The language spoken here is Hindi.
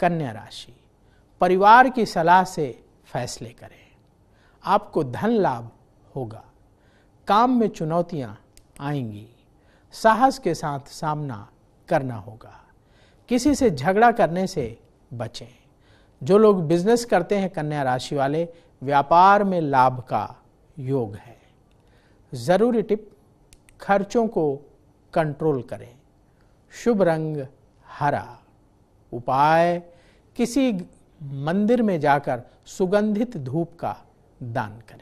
कन्या राशि परिवार की सलाह से फैसले करें आपको धन लाभ होगा काम में चुनौतियां आएंगी साहस के साथ सामना करना होगा किसी से झगड़ा करने से बचें जो लोग बिजनेस करते हैं कन्या राशि वाले व्यापार में लाभ का योग है ज़रूरी टिप खर्चों को कंट्रोल करें शुभ रंग हरा उपाय किसी मंदिर में जाकर सुगंधित धूप का दान करें